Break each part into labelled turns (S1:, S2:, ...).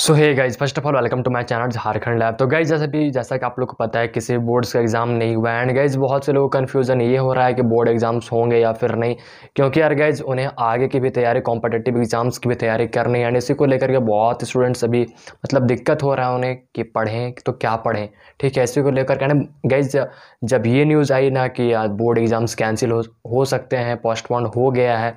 S1: so hi guys first of all welcome to my channel Jharkhand lab तो guys जैसे भी जैसा कि आप लोग को पता है किसी बोर्ड्स का एग्ज़ाम नहीं हुआ एंड गाइज बहुत से लोगों को कन्फ्यूजन ये हो रहा है कि बोर्ड एग्ज़ाम्स होंगे या फिर नहीं क्योंकि यार गाइज उन्हें आगे की भी तैयारी कॉम्पिटेटिव एग्ज़ाम्स की भी तैयारी करनी है एंड इसी को लेकर के बहुत स्टूडेंट्स अभी मतलब दिक्कत हो रहा है उन्हें कि पढ़ें तो क्या पढ़ें ठीक है इसी को लेकर के गाइज जब ये न्यूज़ आई ना कि बोर्ड एग्ज़ाम्स कैंसिल हो, हो सकते हैं पोस्टपोन हो गया है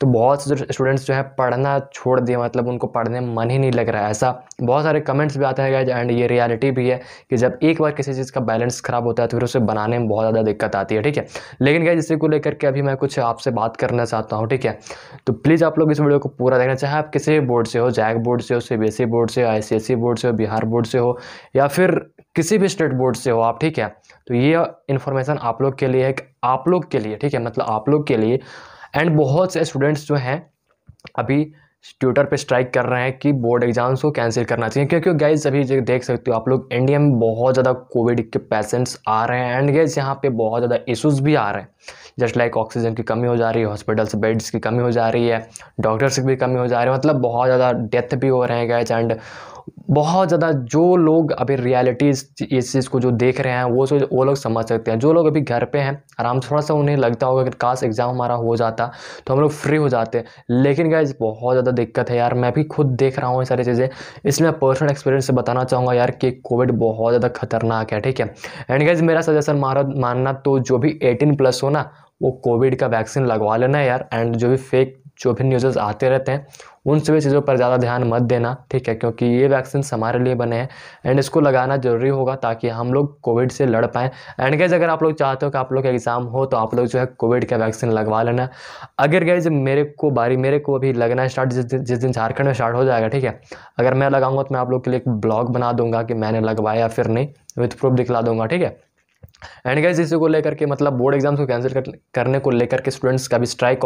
S1: तो बहुत से स्टूडेंट्स जो है पढ़ना छोड़ दिए मतलब उनको पढ़ने मन ही नहीं लग रहा है ऐसा बहुत सारे कमेंट्स भी आते हैं गाइज एंड ये रियलिटी भी है कि जब एक बार किसी चीज़ का बैलेंस ख़राब होता है तो फिर उसे बनाने में बहुत ज़्यादा दिक्कत आती है ठीक है लेकिन गाइज इसी को लेकर के अभी मैं कुछ आपसे बात करना चाहता हूँ ठीक है तो प्लीज़ आप लोग इस वीडियो को पूरा देखना चाहे आप किसी बोर्ड से हो जैक बोर्ड से हो सी बोर्ड e से हो आई बोर्ड e से हो बिहार बोर्ड से हो या फिर किसी भी स्टेट बोर्ड से हो आप ठीक है तो ये इन्फॉर्मेशन आप लोग के लिए है आप लोग के लिए ठीक है मतलब आप लोग के लिए एंड बहुत से स्टूडेंट्स जो हैं अभी ट्विटर पे स्ट्राइक कर रहे हैं कि बोर्ड एग्ज़ाम्स को कैंसिल करना चाहिए क्योंकि गाइज अभी देख सकते हो आप लोग इंडिया में बहुत ज़्यादा कोविड के पेशेंट्स आ रहे हैं एंड गाइज यहाँ पे बहुत ज़्यादा इश्यूज भी आ रहे हैं जस्ट लाइक ऑक्सीजन की कमी हो जा रही है हॉस्पिटल्स बेड्स की कमी हो जा रही है डॉक्टर्स की भी कमी हो जा रही है मतलब बहुत ज़्यादा डेथ भी हो रहे हैं गाइज एंड बहुत ज़्यादा जो लोग अभी रियलिटीज़ इस चीज़ को जो देख रहे हैं वो सोच वो लोग समझ सकते हैं जो लोग अभी घर पे हैं आराम से थोड़ा सा उन्हें लगता होगा कि काश एग्ज़ाम हमारा हो जाता तो हम लोग फ्री हो जाते लेकिन गाइज बहुत ज़्यादा दिक्कत है यार मैं भी खुद देख रहा हूँ ये सारी चीज़ें इसलिए मैं पर्सनल एक्सपीरियंस से बताना चाहूँगा यार कि कोविड बहुत ज़्यादा खतरनाक है ठीक है एंड गाइज मेरा सजेशन मारा मानना तो जो भी एटीन प्लस हो ना वो कोविड का वैक्सीन लगवा लेना यार एंड जो भी फेक जो भी न्यूज़ आते रहते हैं उन सभी चीज़ों पर ज़्यादा ध्यान मत देना ठीक है क्योंकि ये वैक्सीन हमारे लिए बने हैं एंड इसको लगाना ज़रूरी होगा ताकि हम लोग कोविड से लड़ पाएँ एंड गैज अगर आप लोग चाहते हो कि आप लोग का एग्ज़ाम हो तो आप लोग जो है कोविड का वैक्सीन लगवा लेना अगर गैज मेरे को बारी मेरे को अभी लगना स्टार्ट जिस दिन जिस दिन झारखंड में स्टार्ट हो जाएगा ठीक है अगर मैं लगाऊंगा तो मैं आप लोग के लिए एक ब्लॉग बना दूंगा कि मैंने लगवाया फिर नहीं विथ प्रूफ दिखला दूंगा ठीक है एंड गाइज इसी को लेकर के मतलब बोर्ड एग्जाम्स को कैंसिल करने को लेकर के स्टूडेंट्स का भी स्ट्राइक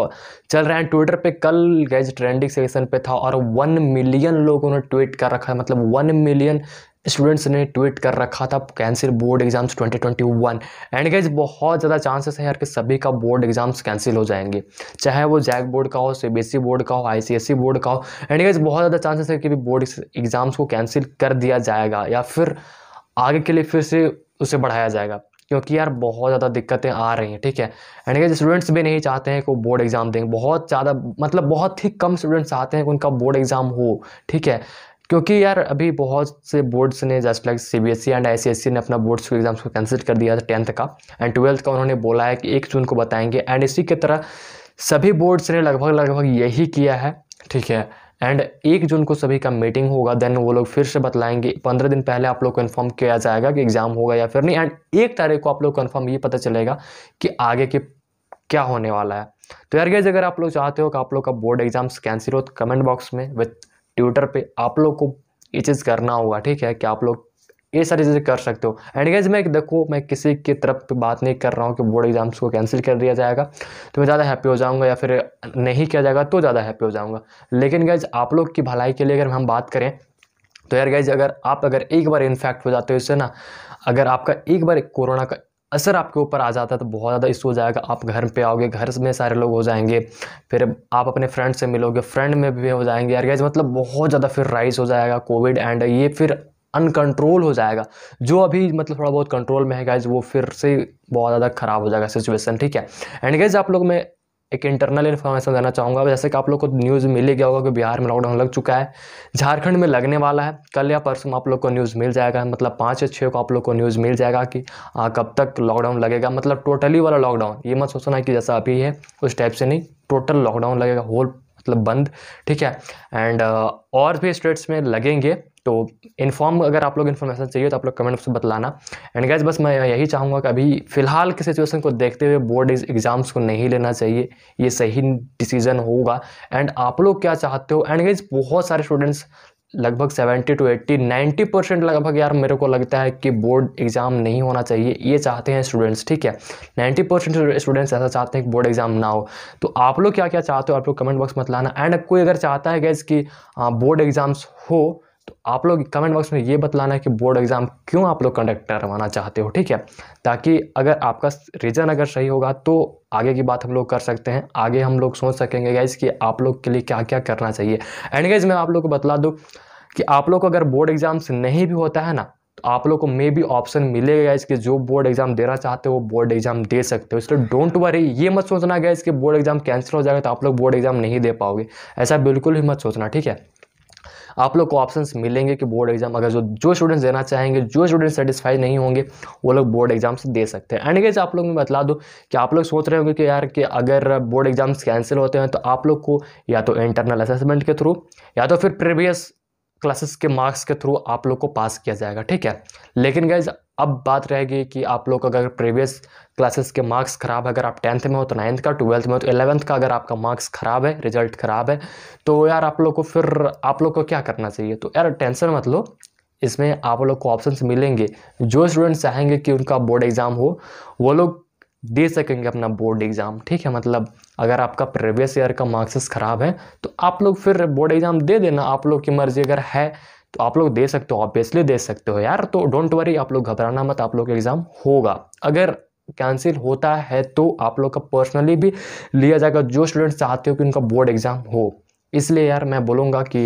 S1: चल रहा है ट्विटर पे कल गाइज ट्रेंडिंग सेक्शन पे था और वन मिलियन लोगों ने ट्वीट कर रखा है मतलब वन मिलियन स्टूडेंट्स ने ट्वीट कर रखा था cancel board exams 2021 and guys बहुत ज़्यादा चांसेस हैं यार कि सभी का बोर्ड एग्जाम्स कैंसिल हो जाएंगे चाहे वो जैक बोर्ड का हो ई बोर्ड e का हो आईसीएसई बोर्ड e का हो एंड गाइज बहुत ज़्यादा चांसेस है कि बोर्ड एग्ज़ाम्स को कैंसिल कर दिया जाएगा या फिर आगे के लिए फिर से उसे बढ़ाया जाएगा क्योंकि यार बहुत ज़्यादा दिक्कतें आ रही हैं ठीक है एंड क्या स्टूडेंट्स भी नहीं चाहते हैं कि वो बोर्ड एग्ज़ाम दें बहुत ज़्यादा मतलब बहुत ही कम स्टूडेंट्स चाहते हैं कि उनका बोर्ड एग्ज़ाम हो ठीक है क्योंकि यार अभी बहुत से बोर्ड्स ने just like C B S E and I C S C ने अपना बोर्ड्स के एग्ज़ाम्स को कैंसिल कर दिया था टेंथ का एंड ट्वेल्थ का उन्होंने बोला है कि एक जून को बताएंगे एंड इसी की तरह सभी बोर्ड्स ने लगभग लगभग यही किया है ठीक है एंड एक जून को सभी का मीटिंग होगा देन वो लोग फिर से बतलाएंगे पंद्रह दिन पहले आप लोग को इन्फॉर्म किया जाएगा कि एग्ज़ाम होगा या फिर नहीं एंड एक तारीख को आप लोग कन्फर्म ये पता चलेगा कि आगे के क्या होने वाला है तो यार गैज अगर आप लोग चाहते हो कि आप लोग का बोर्ड एग्ज़ाम्स कैंसिल हो तो कमेंट बॉक्स में विथ ट्विटर पर आप लोग को ये चीज़ करना होगा ठीक है कि आप लोग ये सारी चीज़ें कर सकते हो एंड गाइज मैं देखो मैं किसी की तरफ तो बात नहीं कर रहा हूँ कि बोर्ड एग्जाम्स को कैंसिल कर दिया जाएगा तो मैं ज़्यादा हैप्पी हो जाऊँगा या फिर नहीं किया जाएगा तो ज़्यादा हैप्पी हो जाऊँगा लेकिन गैज आप लोग की भलाई के लिए अगर हम बात करें तो यार गैज अगर आप अगर एक बार इन्फेक्ट हो जाते हो इससे ना अगर आपका एक बार कोरोना का असर आपके ऊपर आ जाता है तो बहुत ज़्यादा इशू हो जाएगा आप घर पे आओगे घर में सारे लोग हो जाएंगे फिर आप अपने फ्रेंड से मिलोगे फ्रेंड में भी हो जाएंगे यार गैज मतलब बहुत ज़्यादा फिर राइज हो जाएगा कोविड एंड ये फिर अनकंट्रोल हो जाएगा जो अभी मतलब थोड़ा बहुत कंट्रोल में है गाइज वो फिर से बहुत ज़्यादा ख़राब हो जाएगा सिचुएशन ठीक है एंड गाइज आप लोग मैं एक इंटरनल इन्फॉर्मेशन देना चाहूँगा जैसे कि आप लोग को न्यूज़ मिल ही गया होगा कि बिहार में लॉकडाउन लग चुका है झारखंड में लगने वाला है कल या परसों आप लोग को न्यूज़ मिल जाएगा मतलब पाँच या छः को आप लोग को न्यूज़ मिल जाएगा कि आ, हाँ, कब तक लॉकडाउन लगेगा मतलब टोटली वाला लॉकडाउन ये मत सोचना कि जैसा अभी है उस टाइप से नहीं टोटल लॉकडाउन लगेगा होल मतलब बंद ठीक है एंड uh, और भी स्टेट्स में लगेंगे तो इन्फॉर्म अगर आप लोग इन्फॉर्मेशन चाहिए तो आप लोग कमेंट में बतलाना एंड गैस बस मैं यही चाहूँगा कि अभी फ़िलहाल की सिचुएशन को देखते हुए बोर्ड एग्ज़ाम्स को नहीं लेना चाहिए ये सही डिसीज़न होगा एंड आप लोग क्या चाहते हो एंड गैस बहुत सारे स्टूडेंट्स लगभग seventy two eighty ninety percent लगभग यार मेरे को लगता है कि बोर्ड एग्ज़ाम नहीं होना चाहिए ये चाहते हैं स्टूडेंट्स ठीक है नाइन्टी परसेंट स्टूडेंट्स ऐसा चाहते हैं कि बोर्ड एग्ज़ाम ना हो तो आप लोग क्या क्या चाहते हो आप लोग कमेंट बॉक्स मत लाना एंड कोई अगर चाहता है गैस कि हाँ, बोर्ड एग्ज़ाम्स हो तो आप लोग कमेंट बॉक्स में ये बतलाना है कि बोर्ड एग्ज़ाम क्यों आप लोग कंडक्ट करवाना चाहते हो ठीक है ताकि अगर आपका रीज़न अगर सही होगा तो आगे की बात हम लोग कर सकते हैं आगे हम लोग सोच सकेंगे गाइज कि आप लोग के लिए क्या क्या करना चाहिए एंड गाइज मैं आप लोग को बतला दूँ कि आप लोग को अगर बोर्ड एग्ज़ाम्स नहीं भी होता है ना तो आप लोग को मे भी ऑप्शन मिलेगा गाइज कि जो बोर्ड एग्जाम देना चाहते हो बोर्ड एग्जाम दे सकते हो इसलिए डोंट वरी ये मत सोचना गाइज कि बोर्ड एग्जाम कैंसिल हो जाएगा तो आप लोग बोर्ड एग्जाम नहीं दे पाओगे ऐसा बिल्कुल भी मत सोचना ठीक है आप लोग को ऑप्शन मिलेंगे कि बोर्ड एग्जाम अगर जो जो स्टूडेंट्स देना चाहेंगे जो स्टूडेंट सेटिसफाई नहीं होंगे वो लोग बोर्ड एग्जाम्स दे सकते हैं एंड गेज आप लोग मैं बता दूँ कि आप लोग सोच रहे होंगे कि यार कि अगर बोर्ड एग्जाम्स कैंसिल होते हैं तो आप लोग को या तो इंटरनल असेसमेंट के थ्रू या तो फिर प्रीवियस क्लासेस के मार्क्स के थ्रू आप लोग को पास किया जाएगा ठीक है लेकिन गैज अब बात रहेगी कि आप लोग अगर प्रीवियस क्लासेस के मार्क्स खराब है अगर आप टेंथ में हो तो नाइन्थ का ट्वेल्थ में हो तो एलेवंथ का अगर आपका मार्क्स खराब है रिजल्ट खराब है तो यार आप लोग को फिर आप लोग को क्या करना चाहिए तो यार टेंशन मत लो इसमें आप लोग को ऑप्शन मिलेंगे जो स्टूडेंट्स चाहेंगे कि उनका बोर्ड एग्ज़ाम हो वो लोग दे सकेंगे अपना बोर्ड एग्ज़ाम ठीक है मतलब अगर आपका प्रीवियस ईयर का मार्क्सेस ख़राब है तो आप लोग फिर बोर्ड एग्ज़ाम दे देना आप लोग की मर्ज़ी अगर है तो आप लोग दे सकते हो ऑब्वियसली दे सकते हो यार तो डोंट वरी आप लोग घबराना मत आप लोग का एग्ज़ाम होगा अगर कैंसिल होता है तो आप लोग का पर्सनली भी लिया जाएगा जो स्टूडेंट चाहते हो कि उनका बोर्ड एग्ज़ाम हो इसलिए यार मैं बोलूँगा कि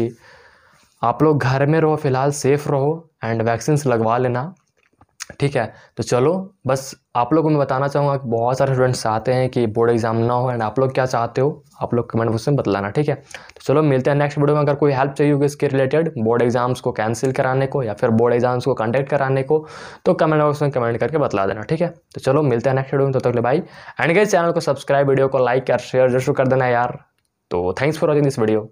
S1: आप लोग घर में रहो फिलहाल सेफ़ रहो एंड वैक्सीन्स लगवा लेना ठीक है तो चलो बस आप लोगों को मैं बताना चाहूँगा कि बहुत सारे स्टूडेंट्स चाहते हैं कि बोर्ड एग्जाम ना हो एंड आप लोग क्या चाहते हो आप लोग कमेंट बॉक्स में बतलाना ठीक है तो चलो मिलते हैं नेक्स्ट वीडियो में अगर कोई हेल्प चाहिए होगी इसके रिलेटेड बोर्ड एग्जाम्स को कैंसिल कराने को या फिर बोर्ड एग्जाम्स को कंडक्ट कराने को तो कमेंट बॉक्स में कमेंट करके बतला देना ठीक है तो चलो मिलते हैं नेक्स्ट वीडियो में तब तक ले भाई एंड गए चैनल को सब्सक्राइब वीडियो को लाइक और शेयर जरूर कर देना यार तो thanks for watching this video